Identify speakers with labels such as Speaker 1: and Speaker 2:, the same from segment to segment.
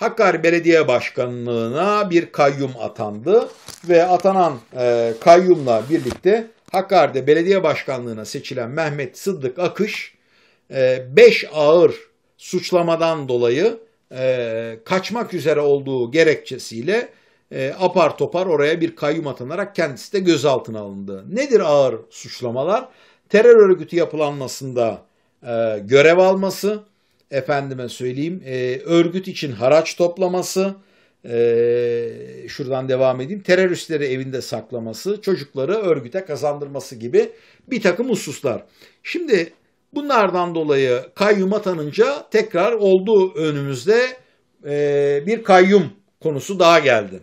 Speaker 1: Hakkari Belediye Başkanlığı'na bir kayyum atandı ve atanan e, kayyumla birlikte Hakkari'de belediye başkanlığına seçilen Mehmet Sıddık Akış 5 e, ağır suçlamadan dolayı e, kaçmak üzere olduğu gerekçesiyle e, apar topar oraya bir kayyum atanarak kendisi de gözaltına alındı. Nedir ağır suçlamalar? Terör örgütü yapılanmasında görev alması, efendime söyleyeyim e, örgüt için haraç toplaması, e, şuradan devam edeyim, teröristleri evinde saklaması, çocukları örgüte kazandırması gibi bir takım hususlar. Şimdi bunlardan dolayı kayyum atanınca tekrar oldu önümüzde e, bir kayyum konusu daha geldi.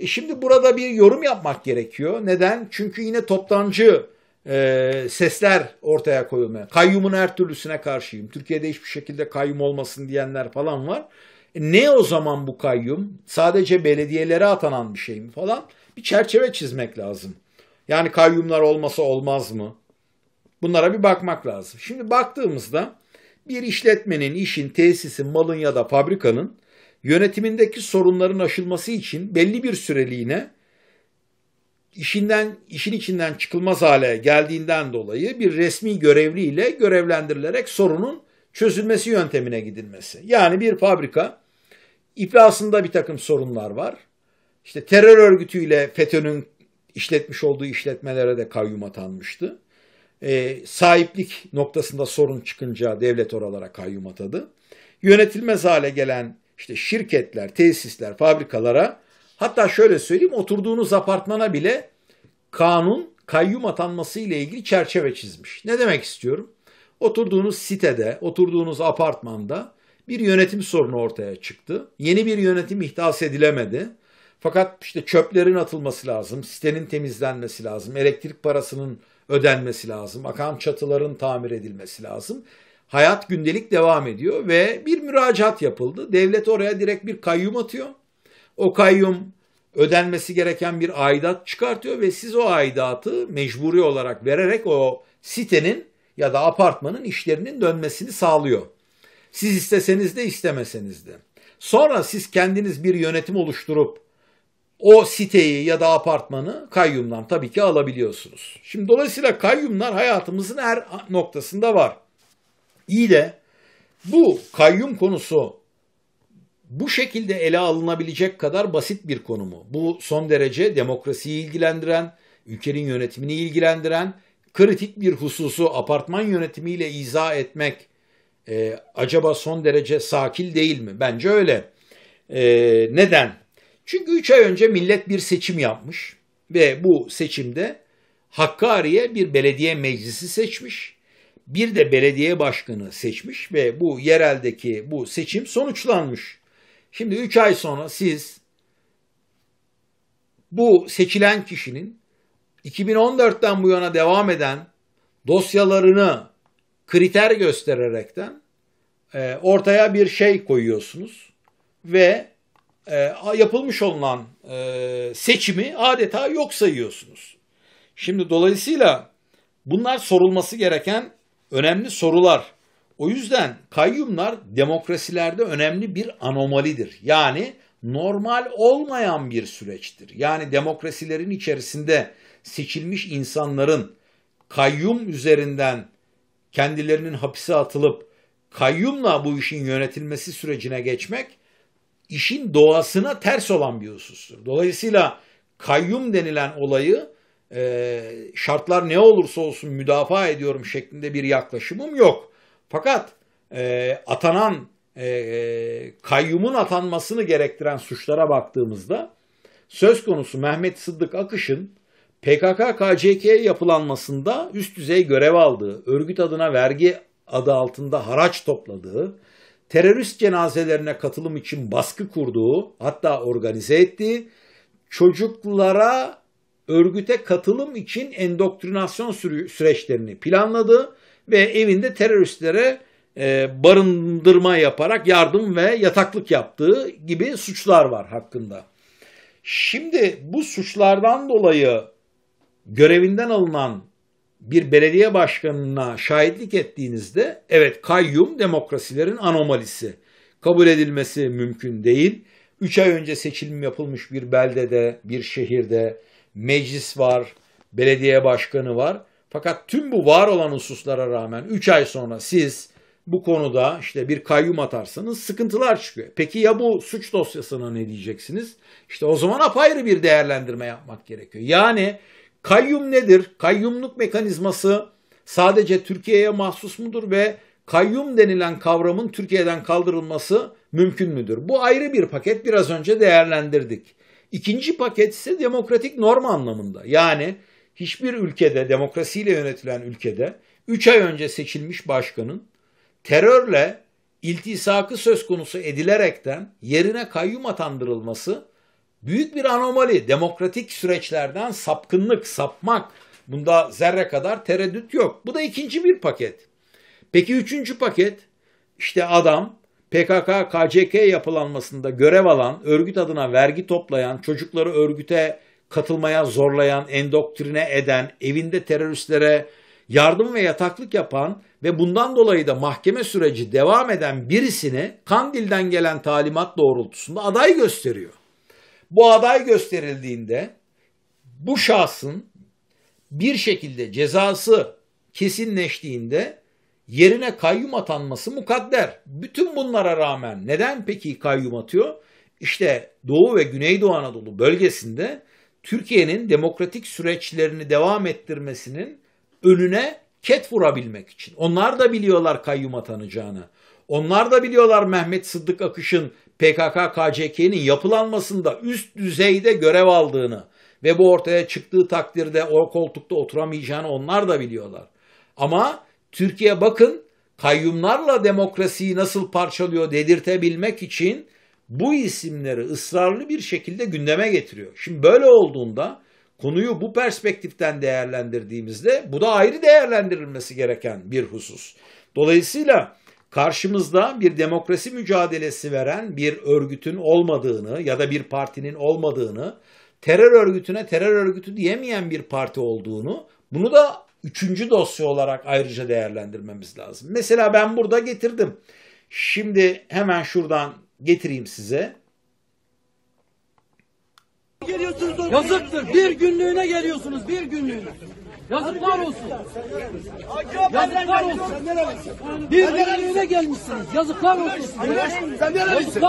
Speaker 1: E şimdi burada bir yorum yapmak gerekiyor. Neden? Çünkü yine toptancı e, sesler ortaya koyulmaya. Kayyumun her türlüsüne karşıyım. Türkiye'de hiçbir şekilde kayyum olmasın diyenler falan var. E, ne o zaman bu kayyum? Sadece belediyelere atanan bir şey mi falan? Bir çerçeve çizmek lazım. Yani kayyumlar olmasa olmaz mı? Bunlara bir bakmak lazım. Şimdi baktığımızda bir işletmenin, işin, tesisin, malın ya da fabrikanın yönetimindeki sorunların aşılması için belli bir süreliğine işinden işin içinden çıkılmaz hale geldiğinden dolayı bir resmi görevliyle görevlendirilerek sorunun çözülmesi yöntemine gidilmesi. Yani bir fabrika iflasında bir takım sorunlar var. İşte terör örgütüyle FETÖ'nün işletmiş olduğu işletmelere de kayyum atanmıştı. E, sahiplik noktasında sorun çıkınca devlet oralara kayyum atadı. Yönetilmez hale gelen işte şirketler, tesisler, fabrikalara Hatta şöyle söyleyeyim oturduğunuz apartmana bile kanun kayyum atanması ile ilgili çerçeve çizmiş. Ne demek istiyorum? Oturduğunuz sitede, oturduğunuz apartmanda bir yönetim sorunu ortaya çıktı. Yeni bir yönetim ihdas edilemedi. Fakat işte çöplerin atılması lazım, sitenin temizlenmesi lazım, elektrik parasının ödenmesi lazım, akan çatıların tamir edilmesi lazım. Hayat gündelik devam ediyor ve bir müracaat yapıldı. Devlet oraya direkt bir kayyum atıyor. O kayyum ödenmesi gereken bir aidat çıkartıyor ve siz o aidatı mecburi olarak vererek o sitenin ya da apartmanın işlerinin dönmesini sağlıyor. Siz isteseniz de istemeseniz de. Sonra siz kendiniz bir yönetim oluşturup o siteyi ya da apartmanı kayyumdan tabii ki alabiliyorsunuz. Şimdi dolayısıyla kayyumlar hayatımızın her noktasında var. İyi de bu kayyum konusu bu şekilde ele alınabilecek kadar basit bir konu mu? Bu son derece demokrasiyi ilgilendiren, ülkenin yönetimini ilgilendiren kritik bir hususu apartman yönetimiyle izah etmek e, acaba son derece sakil değil mi? Bence öyle. E, neden? Çünkü 3 ay önce millet bir seçim yapmış ve bu seçimde Hakkari'ye bir belediye meclisi seçmiş. Bir de belediye başkanı seçmiş ve bu yereldeki bu seçim sonuçlanmış. Şimdi 3 ay sonra siz bu seçilen kişinin 2014'ten bu yana devam eden dosyalarını kriter göstererekten e, ortaya bir şey koyuyorsunuz ve e, yapılmış olan e, seçimi adeta yok sayıyorsunuz. Şimdi dolayısıyla bunlar sorulması gereken önemli sorular. O yüzden kayyumlar demokrasilerde önemli bir anomalidir. Yani normal olmayan bir süreçtir. Yani demokrasilerin içerisinde seçilmiş insanların kayyum üzerinden kendilerinin hapise atılıp kayyumla bu işin yönetilmesi sürecine geçmek işin doğasına ters olan bir husustur. Dolayısıyla kayyum denilen olayı şartlar ne olursa olsun müdafaa ediyorum şeklinde bir yaklaşımım yok. Fakat e, atanan e, e, kayyumun atanmasını gerektiren suçlara baktığımızda söz konusu Mehmet Sıddık Akış'ın pkk kck yapılanmasında üst düzey görev aldığı, örgüt adına vergi adı altında haraç topladığı, terörist cenazelerine katılım için baskı kurduğu, hatta organize ettiği, çocuklara örgüte katılım için endoktrinasyon süreçlerini planladığı ve evinde teröristlere e, barındırma yaparak yardım ve yataklık yaptığı gibi suçlar var hakkında. Şimdi bu suçlardan dolayı görevinden alınan bir belediye başkanına şahitlik ettiğinizde evet kayyum demokrasilerin anomalisi. Kabul edilmesi mümkün değil. 3 ay önce seçilim yapılmış bir beldede, bir şehirde meclis var, belediye başkanı var. Fakat tüm bu var olan hususlara rağmen 3 ay sonra siz bu konuda işte bir kayyum atarsanız sıkıntılar çıkıyor. Peki ya bu suç dosyasına ne diyeceksiniz? İşte o zaman apayrı bir değerlendirme yapmak gerekiyor. Yani kayyum nedir? Kayyumluk mekanizması sadece Türkiye'ye mahsus mudur ve kayyum denilen kavramın Türkiye'den kaldırılması mümkün müdür? Bu ayrı bir paket biraz önce değerlendirdik. İkinci paket ise demokratik norm anlamında. Yani hiçbir ülkede, demokrasiyle yönetilen ülkede 3 ay önce seçilmiş başkanın terörle iltisakı söz konusu edilerekten yerine kayyum atandırılması büyük bir anomali. Demokratik süreçlerden sapkınlık, sapmak bunda zerre kadar tereddüt yok. Bu da ikinci bir paket. Peki üçüncü paket işte adam PKK, KCK yapılanmasında görev alan, örgüt adına vergi toplayan, çocukları örgüte katılmaya zorlayan, endoktrine eden, evinde teröristlere yardım ve yataklık yapan ve bundan dolayı da mahkeme süreci devam eden birisini Kandil'den gelen talimat doğrultusunda aday gösteriyor. Bu aday gösterildiğinde bu şahsın bir şekilde cezası kesinleştiğinde yerine kayyum atanması mukadder. Bütün bunlara rağmen neden peki kayyum atıyor? İşte Doğu ve Güneydoğu Anadolu bölgesinde Türkiye'nin demokratik süreçlerini devam ettirmesinin önüne ket vurabilmek için. Onlar da biliyorlar kayyum atanacağını. Onlar da biliyorlar Mehmet Sıddık Akış'ın PKK-KCK'nin yapılanmasında üst düzeyde görev aldığını ve bu ortaya çıktığı takdirde o koltukta oturamayacağını onlar da biliyorlar. Ama Türkiye bakın kayyumlarla demokrasiyi nasıl parçalıyor dedirtebilmek için bu isimleri ısrarlı bir şekilde gündeme getiriyor. Şimdi böyle olduğunda konuyu bu perspektiften değerlendirdiğimizde bu da ayrı değerlendirilmesi gereken bir husus. Dolayısıyla karşımızda bir demokrasi mücadelesi veren bir örgütün olmadığını ya da bir partinin olmadığını, terör örgütüne terör örgütü diyemeyen bir parti olduğunu, bunu da üçüncü dosya olarak ayrıca değerlendirmemiz lazım. Mesela ben burada getirdim. Şimdi hemen şuradan getireyim size.
Speaker 2: Geliyorsunuz Yazıktır. Bir günlüğüne geliyorsunuz. Bir günlüğüne. Yazıklar olsun. Yazıklar olsun. Bir günlüğüne gelmişsiniz. Yazıklar olsun. Konuş sen nerelisin?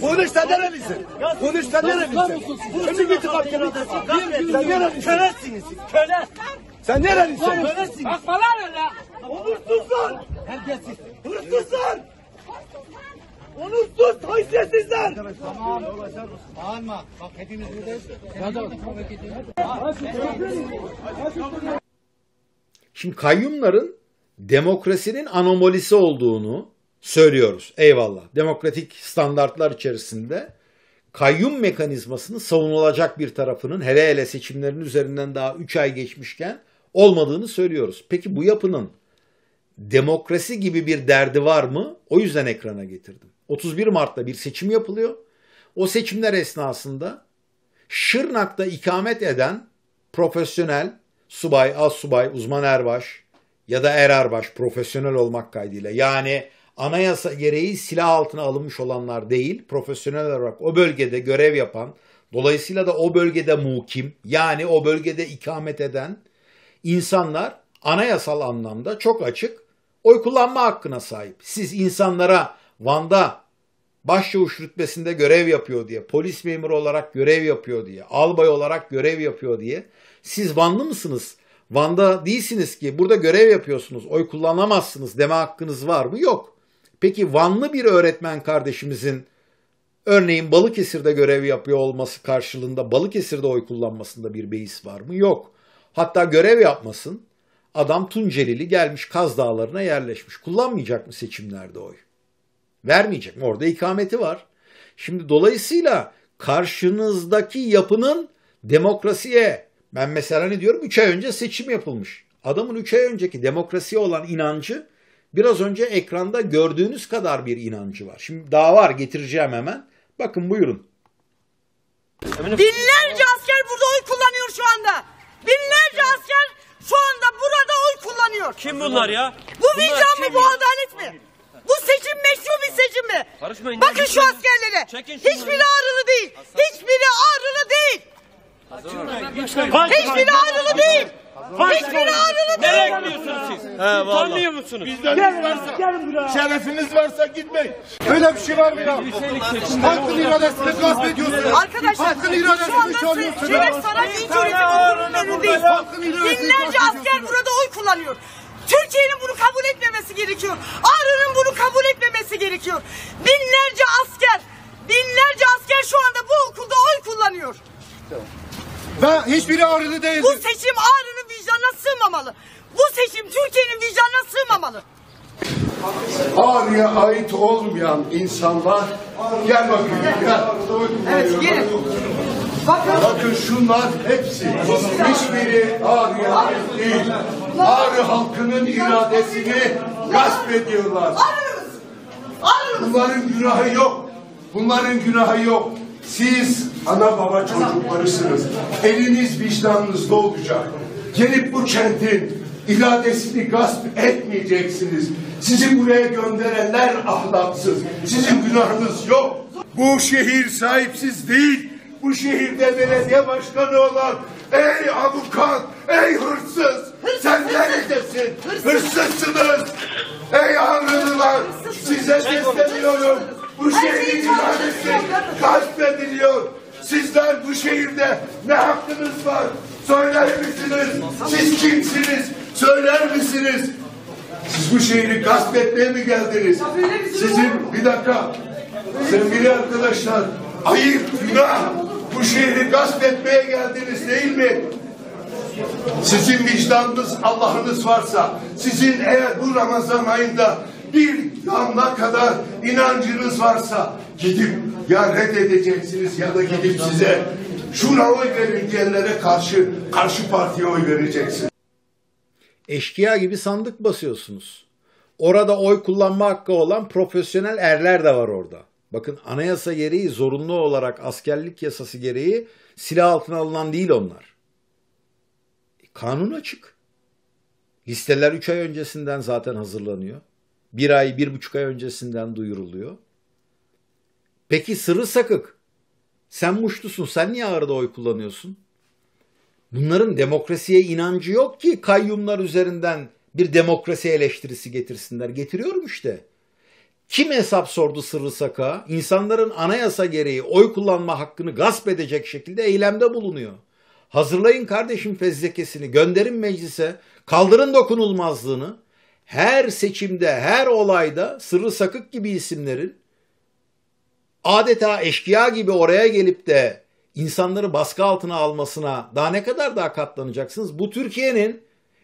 Speaker 2: Konuş sen nerelisin? Konuş sen nerelisin? Kimin itikadını? Bir günlüğüne. Kölesiniz. Köle.
Speaker 1: Sen nerelisin? Kölesin. Bakmalar
Speaker 2: öyle. Uğursuzsun. Herkesiz. Hırsızsın. Onursuz, haysiyetsizler. Tamam. Bağırma. Bak hepimiz buradayız.
Speaker 1: Şimdi kayyumların demokrasinin anomalisi olduğunu söylüyoruz. Eyvallah. Demokratik standartlar içerisinde kayyum mekanizmasının savunulacak bir tarafının hele hele seçimlerin üzerinden daha 3 ay geçmişken olmadığını söylüyoruz. Peki bu yapının demokrasi gibi bir derdi var mı? O yüzden ekrana getirdim. 31 Mart'ta bir seçim yapılıyor. O seçimler esnasında Şırnak'ta ikamet eden profesyonel subay, az subay, uzman erbaş ya da er erbaş profesyonel olmak kaydıyla yani anayasa gereği silah altına alınmış olanlar değil, profesyonel olarak o bölgede görev yapan, dolayısıyla da o bölgede mukim yani o bölgede ikamet eden insanlar anayasal anlamda çok açık oy kullanma hakkına sahip. Siz insanlara Van'da başçavuş rütbesinde görev yapıyor diye, polis memuru olarak görev yapıyor diye, albay olarak görev yapıyor diye. Siz Vanlı mısınız? Van'da değilsiniz ki burada görev yapıyorsunuz, oy kullanamazsınız deme hakkınız var mı? Yok. Peki Vanlı bir öğretmen kardeşimizin örneğin Balıkesir'de görev yapıyor olması karşılığında Balıkesir'de oy kullanmasında bir beis var mı? Yok. Hatta görev yapmasın. Adam Tuncelili gelmiş Kaz Dağları'na yerleşmiş. Kullanmayacak mı seçimlerde oy? Vermeyecek mi? Orada ikameti var. Şimdi dolayısıyla karşınızdaki yapının demokrasiye ben mesela ne hani diyorum 3 ay önce seçim yapılmış. Adamın 3 ay önceki demokrasiye olan inancı biraz önce ekranda gördüğünüz kadar bir inancı var. Şimdi daha var getireceğim hemen. Bakın buyurun.
Speaker 2: Binlerce asker burada oy kullanıyor şu anda. Binlerce asker şu anda burada oy kullanıyor. Kim bunlar ya? Bu vicdan mı bu adalet mi? Bu seçim meşru bir seçim mi? Karışmayın. Bakın şu askerlere. Hiçbiri ağrılı değil. Hiçbiri ağrılı değil. Hiçbiri ağrılı değil. Hiçbiri ağrılı değil. Nereye gidiyorsunuz siz? He, Utanmıyor musunuz? Bizden gelin, varsa, gelin buraya. şerefiniz varsa gitmeyin. Öyle bir şey var mı ya? Şey Hakkın iradesini gasp ediyorsunuz. Arkadaşlar Hakkın şu anda Şeref Saray İncöğreti okulunun önündeyiz. Binlerce asker burada oy kullanıyor. Türkiye'nin bunu kabul etmemesi gerekiyor gerekiyor. Binlerce asker, binlerce asker şu anda bu okulda oy kullanıyor. Ve hiçbiri ağrılı değil. Bu seçim ağrının vicdanına sığmamalı. Bu seçim Türkiye'nin vicdanına sığmamalı. Ağrı'ya ait olmayan insanlar gel bakın gel. Evet gelin. Bakın. Bakın şunlar hepsi. Hiçbiri Ağrı'ya ait değil. Ağrı halkının iradesini gasp ediyorlar. Ağrı Bunların günahı yok. Bunların günahı yok. Siz ana baba çocuklarısınız. Eliniz vicdanınızda olacak. Gelip bu kentin iradesini gasp etmeyeceksiniz. Sizi buraya gönderenler ahlaksız. Sizin günahınız yok. Bu şehir sahipsiz değil. Bu şehirde belediye başkanı olan ey avukat, ey hırsız, hırsız. sen neredesin? Hırsız. Hırsızsınız. Ey Anadolular size sesleniyorum. Bu şehrin şey, iradesi gasp ediliyor. Sizler bu şehirde ne hakkınız var? Söyler misiniz? Siz kimsiniz? Söyler misiniz? Siz bu şehri gasp etmeye mi geldiniz? Sizin bir dakika sevgili arkadaşlar ayıp günah bu şehri gasp etmeye geldiniz değil mi? Sizin vicdanınız, Allah'ınız varsa, sizin eğer bu Ramazan ayında bir damla kadar inancınız varsa gidip ya
Speaker 1: reddedeceksiniz ya da gidip size şuna oy verin diyenlere karşı karşı partiye oy vereceksiniz. Eşkıya gibi sandık basıyorsunuz. Orada oy kullanma hakkı olan profesyonel erler de var orada. Bakın anayasa gereği zorunlu olarak askerlik yasası gereği silah altına alınan değil onlar. Kanun açık. Listeler 3 ay öncesinden zaten hazırlanıyor. Bir ay, bir buçuk ay öncesinden duyuruluyor. Peki sırrı sakık. Sen muştusun, sen niye arada oy kullanıyorsun? Bunların demokrasiye inancı yok ki kayyumlar üzerinden bir demokrasi eleştirisi getirsinler. Getiriyorum işte. Kim hesap sordu sırrı saka? İnsanların anayasa gereği oy kullanma hakkını gasp edecek şekilde eylemde bulunuyor. Hazırlayın kardeşim fezlekesini, gönderin meclise, kaldırın dokunulmazlığını. Her seçimde, her olayda sırrı sakık gibi isimlerin adeta eşkıya gibi oraya gelip de insanları baskı altına almasına daha ne kadar daha katlanacaksınız? Bu Türkiye'nin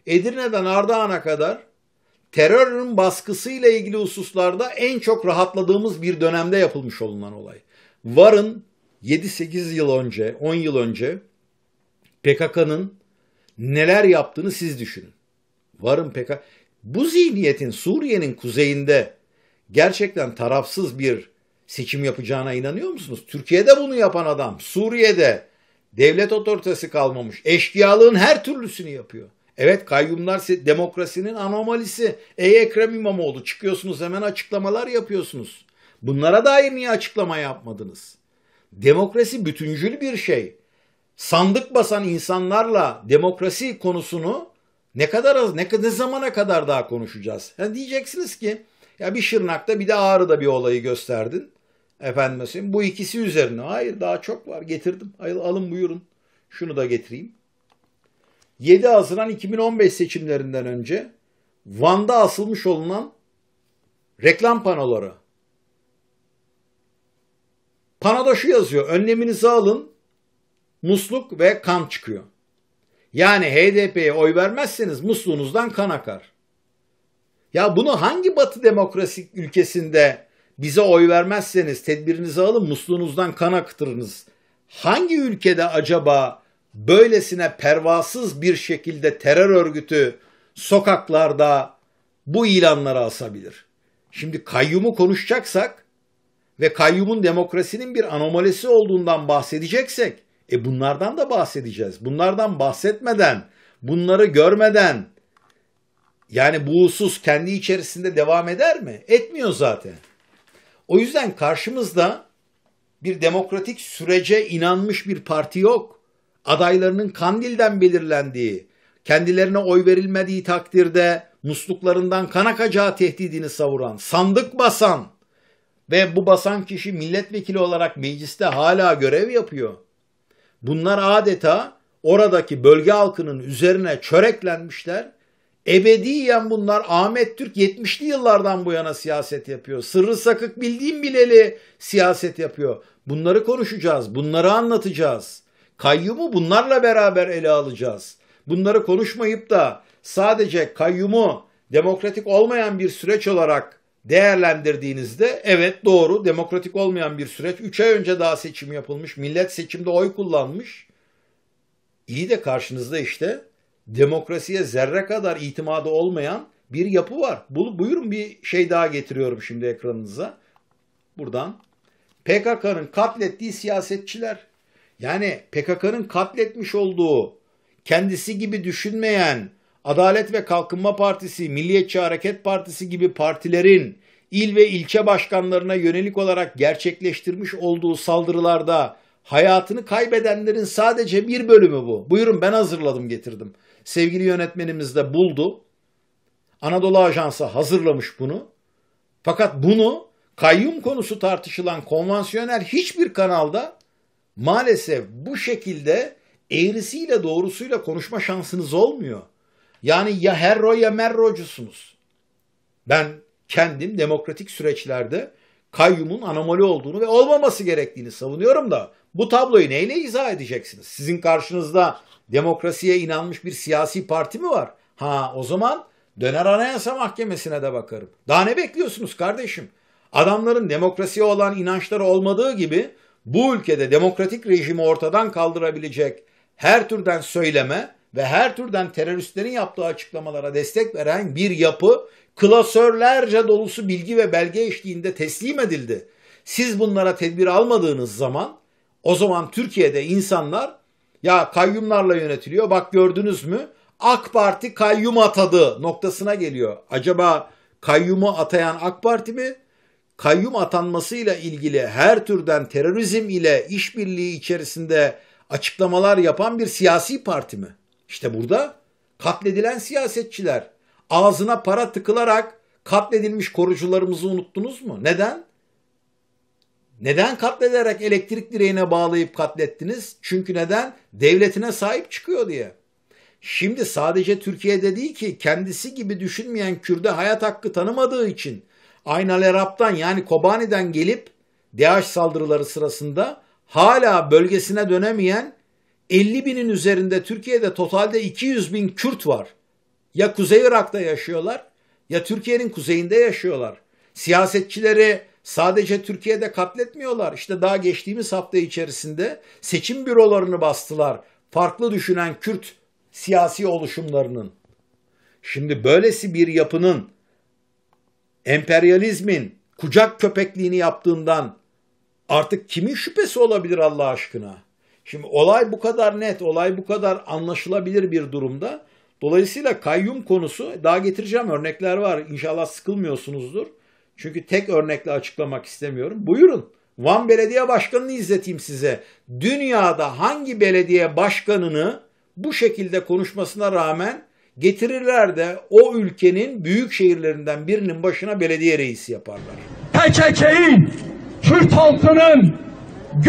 Speaker 1: Edirne'den Ardahan'a kadar terörün baskısıyla ilgili hususlarda en çok rahatladığımız bir dönemde yapılmış olunan olay. Varın 7-8 yıl önce, 10 yıl önce PKK'nın neler yaptığını siz düşünün. Varın PKK. Bu zihniyetin Suriye'nin kuzeyinde gerçekten tarafsız bir seçim yapacağına inanıyor musunuz? Türkiye'de bunu yapan adam Suriye'de devlet otoritesi kalmamış. Eşkıyalığın her türlüsünü yapıyor. Evet kayyumlar demokrasinin anomalisi. Ey Ekrem İmamoğlu çıkıyorsunuz hemen açıklamalar yapıyorsunuz. Bunlara dair niye açıklama yapmadınız? Demokrasi bütüncül bir şey sandık basan insanlarla demokrasi konusunu ne kadar az, ne, ne zamana kadar daha konuşacağız? Yani diyeceksiniz ki ya bir Şırnak'ta bir de Ağrı'da bir olayı gösterdin. Efendim bu ikisi üzerine. Hayır daha çok var getirdim. Hayır, alın buyurun. Şunu da getireyim. 7 Haziran 2015 seçimlerinden önce Van'da asılmış olunan reklam panoları. Panoda şu yazıyor. Önleminizi alın musluk ve kan çıkıyor. Yani HDP'ye oy vermezseniz musluğunuzdan kan akar. Ya bunu hangi batı demokrasi ülkesinde bize oy vermezseniz tedbirinizi alın musluğunuzdan kan akıtırınız. Hangi ülkede acaba böylesine pervasız bir şekilde terör örgütü sokaklarda bu ilanları asabilir? Şimdi kayyumu konuşacaksak ve kayyumun demokrasinin bir anomalisi olduğundan bahsedeceksek e bunlardan da bahsedeceğiz. Bunlardan bahsetmeden, bunları görmeden yani bu husus kendi içerisinde devam eder mi? Etmiyor zaten. O yüzden karşımızda bir demokratik sürece inanmış bir parti yok. Adaylarının Kandil'den belirlendiği, kendilerine oy verilmediği takdirde musluklarından kan akacağı tehdidini savuran, sandık basan ve bu basan kişi milletvekili olarak mecliste hala görev yapıyor. Bunlar adeta oradaki bölge halkının üzerine çöreklenmişler. Ebediyen bunlar Ahmet Türk 70'li yıllardan bu yana siyaset yapıyor. Sırrı sakık bildiğim bileli siyaset yapıyor. Bunları konuşacağız, bunları anlatacağız. Kayyumu bunlarla beraber ele alacağız. Bunları konuşmayıp da sadece kayyumu demokratik olmayan bir süreç olarak değerlendirdiğinizde evet doğru demokratik olmayan bir süreç. Üç ay önce daha seçim yapılmış. Millet seçimde oy kullanmış. İyi de karşınızda işte demokrasiye zerre kadar itimadı olmayan bir yapı var. Bu, buyurun bir şey daha getiriyorum şimdi ekranınıza. Buradan PKK'nın katlettiği siyasetçiler. Yani PKK'nın katletmiş olduğu kendisi gibi düşünmeyen Adalet ve Kalkınma Partisi, Milliyetçi Hareket Partisi gibi partilerin il ve ilçe başkanlarına yönelik olarak gerçekleştirmiş olduğu saldırılarda hayatını kaybedenlerin sadece bir bölümü bu. Buyurun ben hazırladım getirdim. Sevgili yönetmenimiz de buldu. Anadolu Ajansı hazırlamış bunu. Fakat bunu kayyum konusu tartışılan konvansiyonel hiçbir kanalda maalesef bu şekilde eğrisiyle doğrusuyla konuşma şansınız olmuyor. Yani ya herro ya merrocusunuz. Ben kendim demokratik süreçlerde kayyumun anomali olduğunu ve olmaması gerektiğini savunuyorum da bu tabloyu neyle izah edeceksiniz? Sizin karşınızda demokrasiye inanmış bir siyasi parti mi var? Ha o zaman döner anayasa mahkemesine de bakarım. Daha ne bekliyorsunuz kardeşim? Adamların demokrasiye olan inançları olmadığı gibi bu ülkede demokratik rejimi ortadan kaldırabilecek her türden söyleme ve her türden teröristlerin yaptığı açıklamalara destek veren bir yapı klasörlerce dolusu bilgi ve belge eşliğinde teslim edildi. Siz bunlara tedbir almadığınız zaman o zaman Türkiye'de insanlar ya kayyumlarla yönetiliyor bak gördünüz mü AK Parti kayyum atadı noktasına geliyor. Acaba kayyumu atayan AK Parti mi? Kayyum atanmasıyla ilgili her türden terörizm ile işbirliği içerisinde açıklamalar yapan bir siyasi parti mi? İşte burada katledilen siyasetçiler ağzına para tıkılarak katledilmiş korucularımızı unuttunuz mu? Neden? Neden katlederek elektrik direğine bağlayıp katlettiniz? Çünkü neden? Devletine sahip çıkıyor diye. Şimdi sadece Türkiye'de değil ki kendisi gibi düşünmeyen Kürde hayat hakkı tanımadığı için Ayn al yani Kobani'den gelip DH saldırıları sırasında hala bölgesine dönemeyen 50 binin üzerinde Türkiye'de totalde 200 bin Kürt var. Ya Kuzey Irak'ta yaşıyorlar ya Türkiye'nin kuzeyinde yaşıyorlar. Siyasetçileri sadece Türkiye'de katletmiyorlar. İşte daha geçtiğimiz hafta içerisinde seçim bürolarını bastılar. Farklı düşünen Kürt siyasi oluşumlarının. Şimdi böylesi bir yapının emperyalizmin kucak köpekliğini yaptığından artık kimin şüphesi olabilir Allah aşkına? Şimdi olay bu kadar net, olay bu kadar anlaşılabilir bir durumda. Dolayısıyla kayyum konusu daha getireceğim örnekler var. İnşallah sıkılmıyorsunuzdur. Çünkü tek örnekle açıklamak istemiyorum. Buyurun. Van Belediye Başkanı'nı izleteyim size. Dünyada hangi belediye başkanını bu şekilde konuşmasına rağmen getirirler de o ülkenin büyük şehirlerinden birinin başına belediye reisi yaparlar. PKK'in Kürt halkının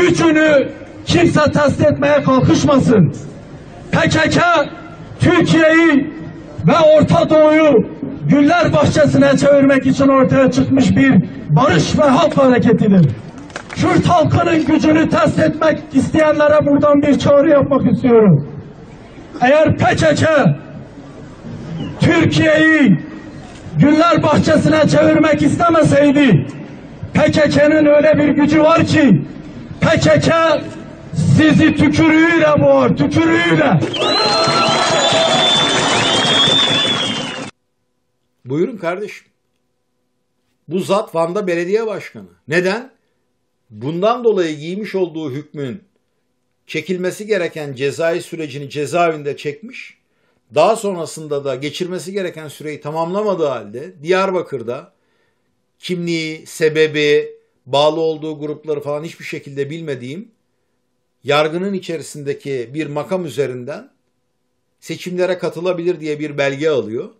Speaker 2: gücünü kimse test etmeye kalkışmasın. PKK Türkiye'yi ve Orta Doğu'yu güller bahçesine çevirmek için ortaya çıkmış bir barış ve halk hareketidir. Kürt halkının gücünü test etmek isteyenlere buradan bir çağrı yapmak istiyorum. Eğer PKK Türkiye'yi güller bahçesine çevirmek istemeseydi PKK'nın öyle bir gücü var ki
Speaker 1: PKK sizi tükürüğüyle boğar, tükürüğüyle. Buyurun kardeşim. Bu zat Van'da belediye başkanı. Neden? Bundan dolayı giymiş olduğu hükmün çekilmesi gereken cezai sürecini cezaevinde çekmiş. Daha sonrasında da geçirmesi gereken süreyi tamamlamadığı halde Diyarbakır'da kimliği, sebebi, bağlı olduğu grupları falan hiçbir şekilde bilmediğim yargının içerisindeki bir makam üzerinden seçimlere katılabilir diye bir belge alıyor.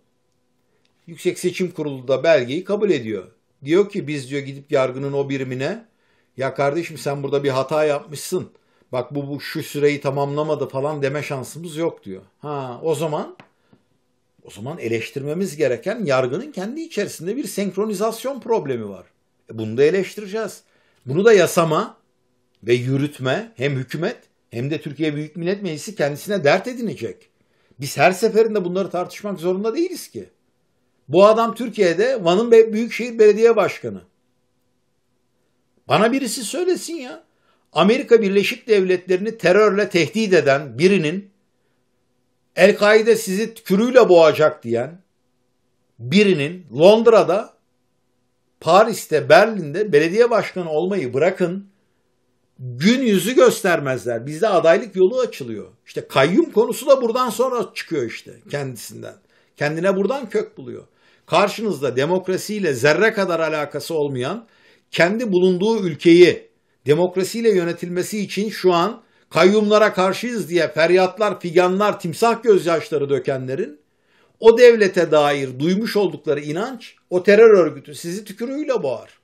Speaker 1: Yüksek Seçim Kurulu da belgeyi kabul ediyor. Diyor ki biz diyor gidip yargının o birimine ya kardeşim sen burada bir hata yapmışsın. Bak bu, bu şu süreyi tamamlamadı falan deme şansımız yok diyor. Ha o zaman o zaman eleştirmemiz gereken yargının kendi içerisinde bir senkronizasyon problemi var. E, bunu da eleştireceğiz. Bunu da yasama ve yürütme hem hükümet hem de Türkiye Büyük Millet Meclisi kendisine dert edinecek. Biz her seferinde bunları tartışmak zorunda değiliz ki. Bu adam Türkiye'de Van'ın Büyükşehir Belediye Başkanı. Bana birisi söylesin ya. Amerika Birleşik Devletleri'ni terörle tehdit eden birinin El-Kaide sizi kürüyle boğacak diyen birinin Londra'da, Paris'te, Berlin'de belediye başkanı olmayı bırakın gün yüzü göstermezler. Bizde adaylık yolu açılıyor. İşte kayyum konusu da buradan sonra çıkıyor işte kendisinden. Kendine buradan kök buluyor. Karşınızda demokrasiyle zerre kadar alakası olmayan, kendi bulunduğu ülkeyi demokrasiyle yönetilmesi için şu an kayyumlara karşıyız diye feryatlar, figanlar, timsah gözyaşları dökenlerin o devlete dair duymuş oldukları inanç o terör örgütü sizi tükürüğüyle boğar.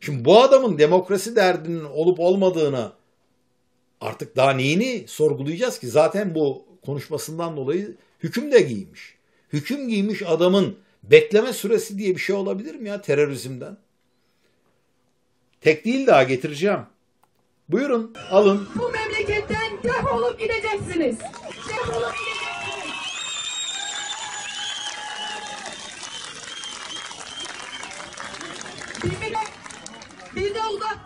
Speaker 1: Şimdi bu adamın demokrasi derdinin olup olmadığını artık daha neyini sorgulayacağız ki? Zaten bu konuşmasından dolayı hüküm de giymiş. Hüküm giymiş adamın bekleme süresi diye bir şey olabilir mi ya terörizmden? Tek değil daha getireceğim. Buyurun alın.
Speaker 2: Bu memleketten defolup gideceksiniz. Defolup gideceksiniz.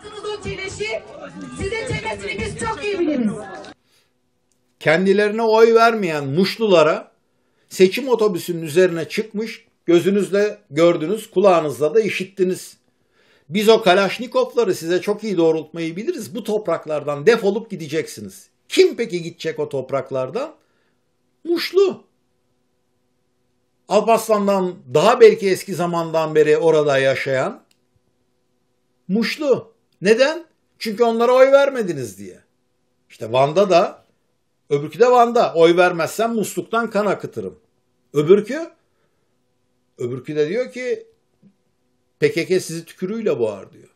Speaker 2: yaptınız o çileşi. Size çevresini biz çok iyi biliriz.
Speaker 1: Kendilerine oy vermeyen Muşlulara seçim otobüsünün üzerine çıkmış, gözünüzle gördünüz, kulağınızla da işittiniz. Biz o Kalaşnikovları size çok iyi doğrultmayı biliriz. Bu topraklardan defolup gideceksiniz. Kim peki gidecek o topraklardan? Muşlu. Alparslan'dan daha belki eski zamandan beri orada yaşayan Muşlu. Neden? Çünkü onlara oy vermediniz diye. İşte Van'da da öbürkü de Van'da oy vermezsem musluktan kan akıtırım. Öbürkü öbürkü de diyor ki PKK sizi tükürüyle boğar diyor.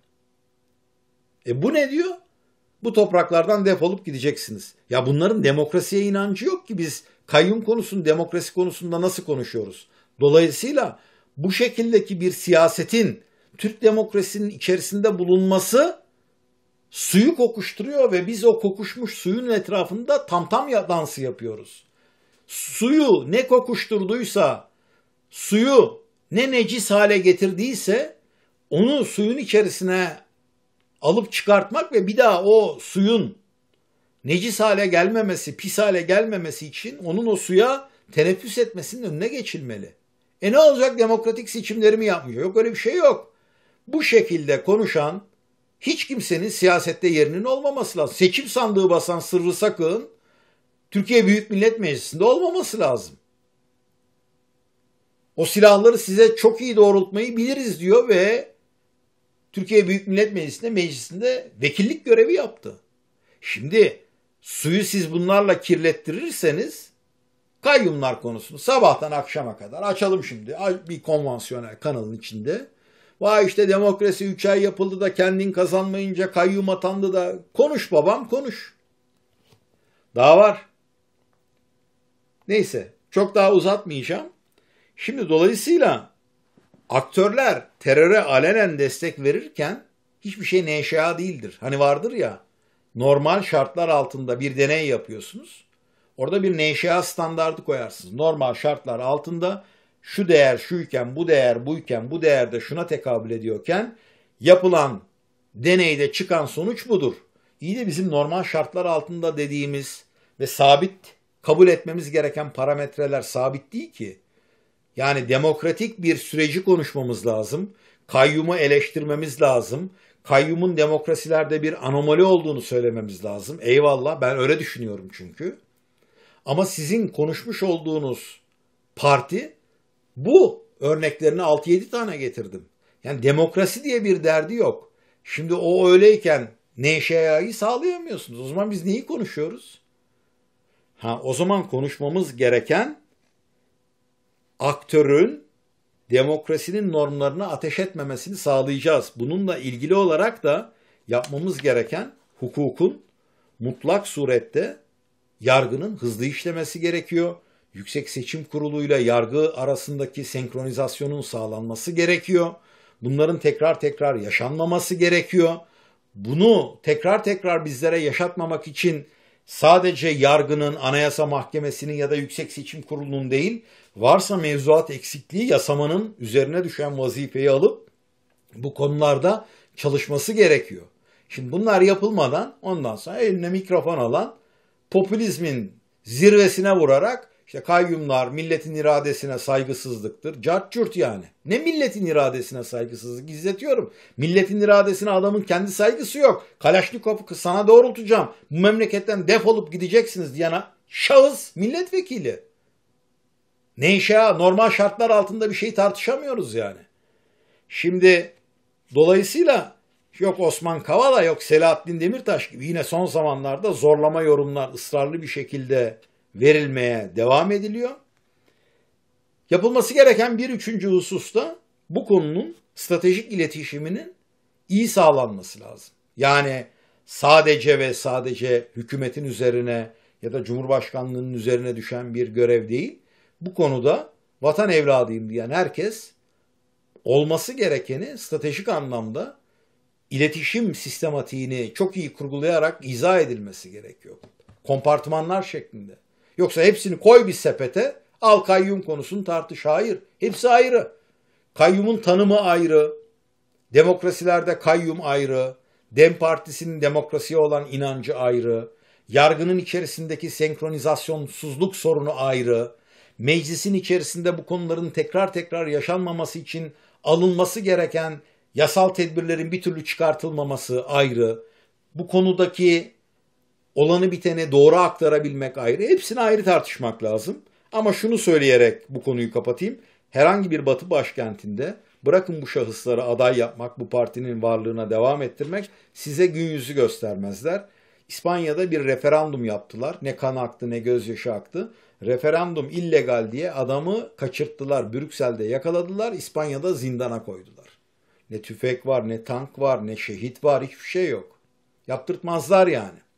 Speaker 1: E bu ne diyor? Bu topraklardan defolup gideceksiniz. Ya bunların demokrasiye inancı yok ki biz kayyum konusunu demokrasi konusunda nasıl konuşuyoruz? Dolayısıyla bu şekildeki bir siyasetin Türk demokrasinin içerisinde bulunması suyu kokuşturuyor ve biz o kokuşmuş suyun etrafında tam tam dansı yapıyoruz. Suyu ne kokuşturduysa, suyu ne necis hale getirdiyse onu suyun içerisine alıp çıkartmak ve bir daha o suyun necis hale gelmemesi, pis hale gelmemesi için onun o suya teneffüs etmesinin önüne geçilmeli. E ne olacak demokratik seçimlerimi yapmıyor? Yok öyle bir şey yok bu şekilde konuşan hiç kimsenin siyasette yerinin olmaması lazım. Seçim sandığı basan Sırrı Sakın Türkiye Büyük Millet Meclisi'nde olmaması lazım. O silahları size çok iyi doğrultmayı biliriz diyor ve Türkiye Büyük Millet Meclisi'nde meclisinde vekillik görevi yaptı. Şimdi suyu siz bunlarla kirlettirirseniz kayyumlar konusunu sabahtan akşama kadar açalım şimdi bir konvansiyonel kanalın içinde Vay işte demokrasi 3 ay yapıldı da kendin kazanmayınca kayyum atandı da. Konuş babam konuş. Daha var. Neyse çok daha uzatmayacağım. Şimdi dolayısıyla aktörler teröre alenen destek verirken hiçbir şey neşea değildir. Hani vardır ya normal şartlar altında bir deney yapıyorsunuz. Orada bir neşea standardı koyarsınız. Normal şartlar altında şu değer şuyken, bu değer buyken, bu değer de şuna tekabül ediyorken yapılan deneyde çıkan sonuç budur. İyi de bizim normal şartlar altında dediğimiz ve sabit kabul etmemiz gereken parametreler sabit değil ki. Yani demokratik bir süreci konuşmamız lazım. Kayyumu eleştirmemiz lazım. Kayyumun demokrasilerde bir anomali olduğunu söylememiz lazım. Eyvallah ben öyle düşünüyorum çünkü. Ama sizin konuşmuş olduğunuz parti bu örneklerini 6-7 tane getirdim. Yani demokrasi diye bir derdi yok. Şimdi o öyleyken neşeyi sağlayamıyorsunuz. O zaman biz neyi konuşuyoruz? Ha, o zaman konuşmamız gereken aktörün demokrasinin normlarını ateş etmemesini sağlayacağız. Bununla ilgili olarak da yapmamız gereken hukukun mutlak surette yargının hızlı işlemesi gerekiyor. Yüksek Seçim Kurulu ile yargı arasındaki senkronizasyonun sağlanması gerekiyor. Bunların tekrar tekrar yaşanmaması gerekiyor. Bunu tekrar tekrar bizlere yaşatmamak için sadece yargının, anayasa mahkemesinin ya da yüksek seçim kurulunun değil, varsa mevzuat eksikliği yasamanın üzerine düşen vazifeyi alıp bu konularda çalışması gerekiyor. Şimdi bunlar yapılmadan ondan sonra eline mikrofon alan popülizmin zirvesine vurarak işte kayyumlar milletin iradesine saygısızlıktır. Cart yani. Ne milletin iradesine saygısızlık? İzletiyorum. Milletin iradesine adamın kendi saygısı yok. Kalaşnikov'u sana doğrultacağım. Bu memleketten defolup gideceksiniz diyene şahıs milletvekili. Ne işe ya? Normal şartlar altında bir şey tartışamıyoruz yani. Şimdi dolayısıyla yok Osman Kavala yok Selahattin Demirtaş gibi yine son zamanlarda zorlama yorumlar ısrarlı bir şekilde verilmeye devam ediliyor. Yapılması gereken bir üçüncü hususta bu konunun stratejik iletişiminin iyi sağlanması lazım. Yani sadece ve sadece hükümetin üzerine ya da Cumhurbaşkanlığının üzerine düşen bir görev değil. Bu konuda vatan evladıyım diyen herkes olması gerekeni stratejik anlamda iletişim sistematiğini çok iyi kurgulayarak izah edilmesi gerekiyor. Kompartmanlar şeklinde. Yoksa hepsini koy bir sepete al kayyum konusunu tartış. Hayır. Hepsi ayrı. Kayyumun tanımı ayrı. Demokrasilerde kayyum ayrı. Dem Partisi'nin demokrasiye olan inancı ayrı. Yargının içerisindeki senkronizasyonsuzluk sorunu ayrı. Meclisin içerisinde bu konuların tekrar tekrar yaşanmaması için alınması gereken yasal tedbirlerin bir türlü çıkartılmaması ayrı. Bu konudaki olanı bitene doğru aktarabilmek ayrı. Hepsini ayrı tartışmak lazım. Ama şunu söyleyerek bu konuyu kapatayım. Herhangi bir batı başkentinde bırakın bu şahısları aday yapmak, bu partinin varlığına devam ettirmek size gün yüzü göstermezler. İspanya'da bir referandum yaptılar. Ne kan aktı ne gözyaşı aktı. Referandum illegal diye adamı kaçırttılar. Brüksel'de yakaladılar. İspanya'da zindana koydular. Ne tüfek var, ne tank var, ne şehit var. Hiçbir şey yok. Yaptırtmazlar yani.